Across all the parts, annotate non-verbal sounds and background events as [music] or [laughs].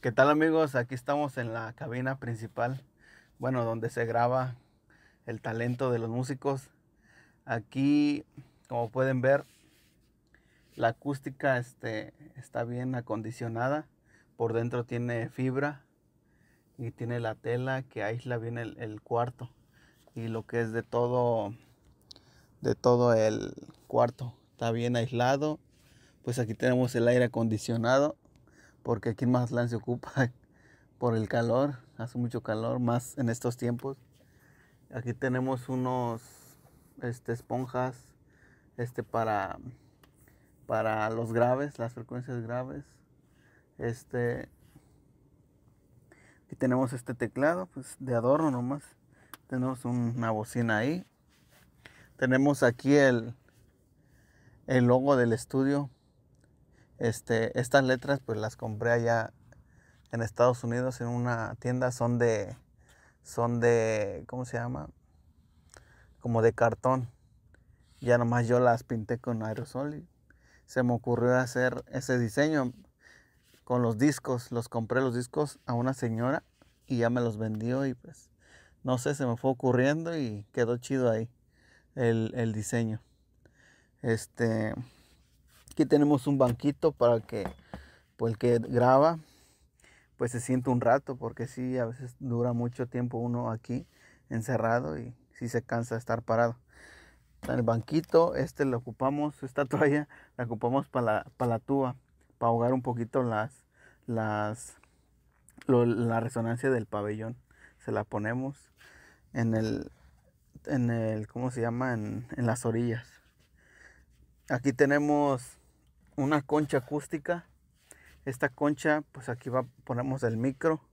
¿Qué tal amigos? Aquí estamos en la cabina principal, bueno, donde se graba el talento de los músicos. Aquí, como pueden ver, la acústica este, está bien acondicionada. Por dentro tiene fibra y tiene la tela que aísla bien el, cuarto y lo que es de todo de todo el cuarto está bien aislado pues aquí tenemos el aire acondicionado porque aquí en Mazatlán se ocupa [laughs] por el calor, hace mucho calor, más en estos tiempos. Aquí tenemos unos este, esponjas este, para, para los graves, las frecuencias graves. Este, aquí tenemos este teclado pues, de adorno nomás. Tenemos una bocina ahí. Tenemos aquí el, el logo del estudio este, estas letras pues las compré allá en Estados Unidos en una tienda, son de, son de, ¿cómo se llama? Como de cartón. Ya nomás yo las pinté con aerosol y se me ocurrió hacer ese diseño con los discos. Los compré los discos a una señora y ya me los vendió y pues no sé, se me fue ocurriendo y quedó chido ahí el, el diseño. Este, Aquí tenemos un banquito para que pues, el que graba pues se siente un rato, porque si a veces dura mucho tiempo uno aquí encerrado y si se cansa de estar parado. El banquito, este lo ocupamos, esta [laughs] toalla la ocupamos para la, para tuba, para ahogar un poquito las, las, la resonancia del pabellón. Se la ponemos en el, en el ¿cómo se llama? En, en las orillas. Aquí tenemos una concha acústica. Esta concha, pues aquí va, ponemos el micro,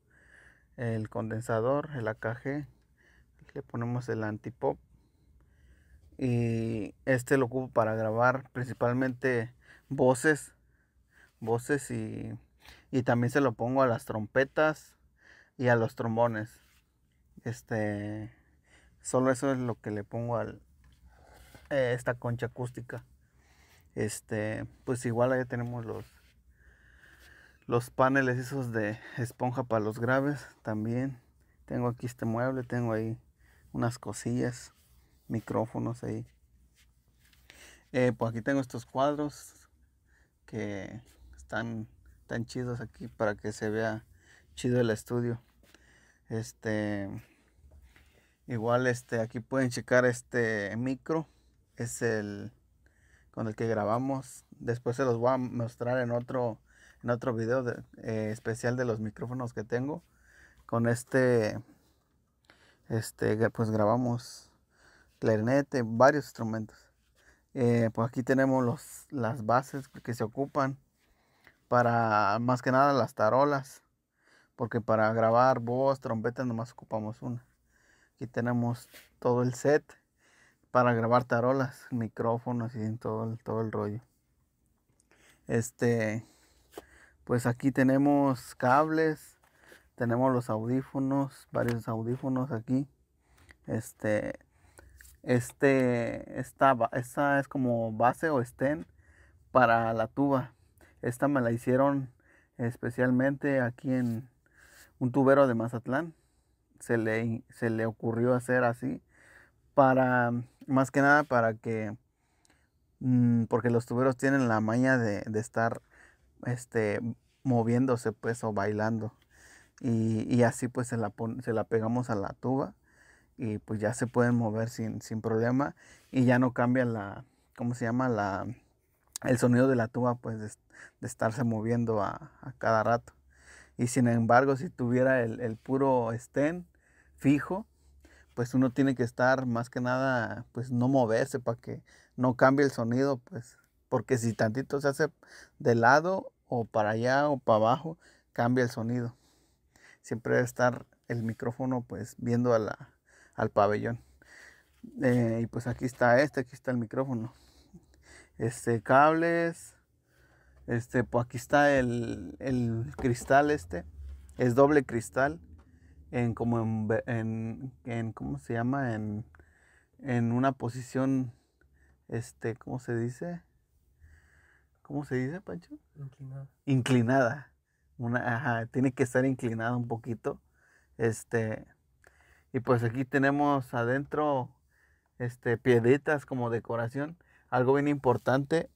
el condensador, el AKG, le ponemos el antipop y este lo ocupo para grabar principalmente voces, voces y, también se lo pongo a las trompetas y a los trombones. Este, solo eso es lo que le pongo a eh, esta concha acústica. Este, pues igual Ahí tenemos los los paneles esos de esponja para los graves también. Tengo aquí este mueble, tengo ahí unas cosillas, micrófonos ahí. Eh, pues aquí tengo estos cuadros que están tan chidos aquí para que se vea chido el estudio. Este igual este aquí pueden checar este micro, es el con el que grabamos. Después se los voy a mostrar en otro, en otro video eh, especial de los micrófonos que tengo. Con este, este pues grabamos clarinete, varios instrumentos. Eh, pues aquí tenemos los, las bases que se ocupan para más que nada las tarolas. Porque para grabar voz, trompeta nomás ocupamos una. Aquí tenemos todo el set para grabar tarolas, micrófonos y todo, el, todo el rollo. Este, pues aquí tenemos cables, tenemos los audífonos, varios audífonos aquí. Este, este, esta, esta es como base o estén para la tuba. Esta me la hicieron especialmente aquí en un tubero de Mazatlán. Se le, se le ocurrió hacer así para más que nada para que... Mm, porque los tuberos tienen la maña de, estar este, moviéndose pues o bailando. Y, así pues se la, pegamos a la tuba y pues ya se pueden mover sin, sin problema y ya no cambia la, ¿cómo se llama? La, el sonido de la tuba pues de, estarse moviendo a, cada rato. Y sin embargo si tuviera el, el puro estén fijo, pues uno tiene que estar más que nada, pues no moverse para que no cambie el sonido, pues, porque si tantito se hace de lado o para allá o para abajo, cambia el sonido. Siempre debe estar el micrófono pues viendo al pabellón. Eh, y pues aquí está este, aquí está el micrófono. Este, cables. Este, pues aquí está el, el cristal este. Es doble cristal en como en, en, ¿cómo se llama? En, en, una posición, este, ¿cómo se dice? ¿Cómo se dice, Pancho? Inclinada. Inclinada. Una, ajá, tiene que estar inclinada un poquito. Este, y pues aquí tenemos adentro, este, piedritas como decoración. Algo bien importante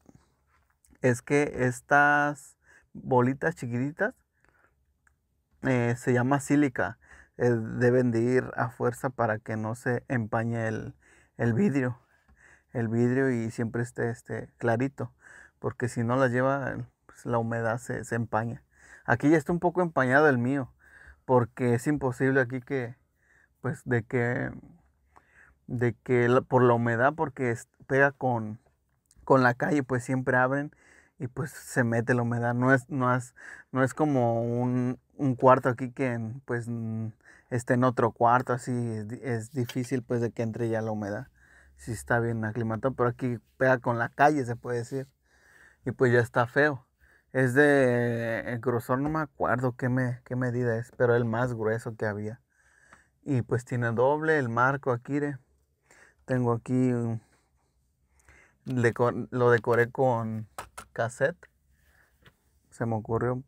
es que estas bolitas chiquititas eh, se llama sílica eh, deben de ir a fuerza para que no se empañe el, vidrio, el vidrio y siempre esté, esté clarito, porque si no la lleva, pues, la humedad se, empaña. Aquí ya está un poco empañado el mío, porque es imposible aquí que, pues de que, de que por la humedad, porque pega con, con la calle, pues siempre abren y pues se mete la humedad. No es, no es, no es como un, un cuarto aquí que pues mm, esté en otro cuarto, así es difícil pues de que entre ya la humedad, si está bien aclimatado, pero aquí pega con la calle se puede decir, y pues ya está feo. Es de el eh, grosor, no me acuerdo qué, me, qué medida es, pero el más grueso que había. Y pues tiene doble el marco aquí. tengo aquí, mm, lo decoré con cassette. Se me ocurrió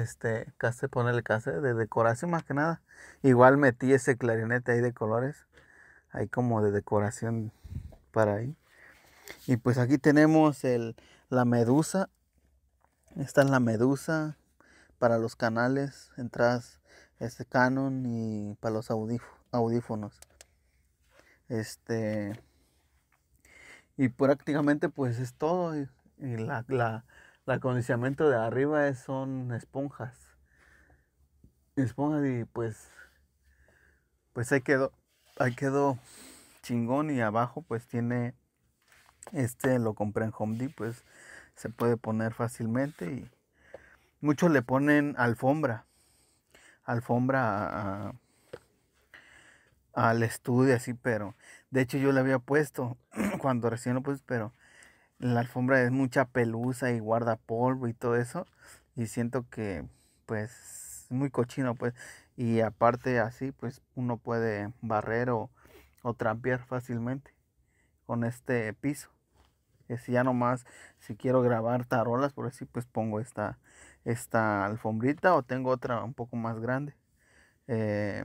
este case, ponerle case de decoración más que nada. Igual metí ese clarinete ahí de colores, ahí como de decoración para ahí. Y pues aquí tenemos el, la medusa. Esta es la medusa para los canales, entras este Canon y para los audífonos. Este y prácticamente pues es todo la el acondicionamiento de arriba es, son esponjas. Esponjas y pues, pues ahí quedó, ahí quedó chingón y abajo pues tiene, este lo compré en Home Depot, pues se puede poner fácilmente y muchos le ponen alfombra, alfombra al estudio así, pero de hecho yo le había puesto [clears throat] cuando recién lo puse, pero la alfombra es mucha pelusa y guarda polvo y todo eso. Y siento que, pues, es muy cochino, pues. Y aparte así, pues, uno puede barrer o, trampear fácilmente con este piso. Es ya nomás, si quiero grabar tarolas, por así, pues pongo esta, esta alfombrita o tengo otra un poco más grande. Eh,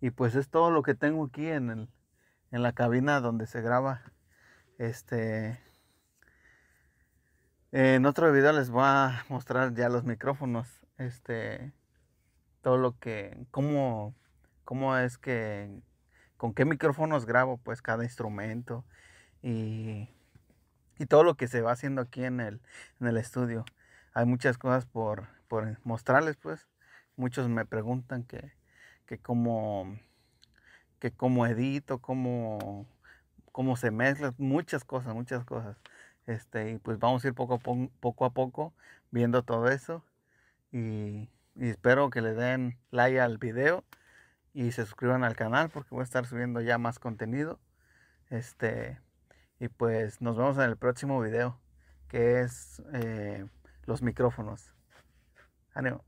y pues es todo lo que tengo aquí en la cabina donde se graba este. En otro video les voy a mostrar ya los micrófonos. Este. Todo lo que. Cómo, cómo es que. Con qué micrófonos grabo, pues cada instrumento. Y. Y todo lo que se va haciendo aquí en el, en el estudio. Hay muchas cosas por, por mostrarles, pues. Muchos me preguntan que, que que cómo edito, cómo, cómo se mezclan muchas cosas, muchas cosas. Este, y pues vamos a ir poco a poco, viendo todo eso. Y, espero que le den like al video y se suscriban al canal porque voy a estar subiendo ya más contenido. Este, y pues nos vemos en el próximo video que es eh, los micrófonos. Ánimo.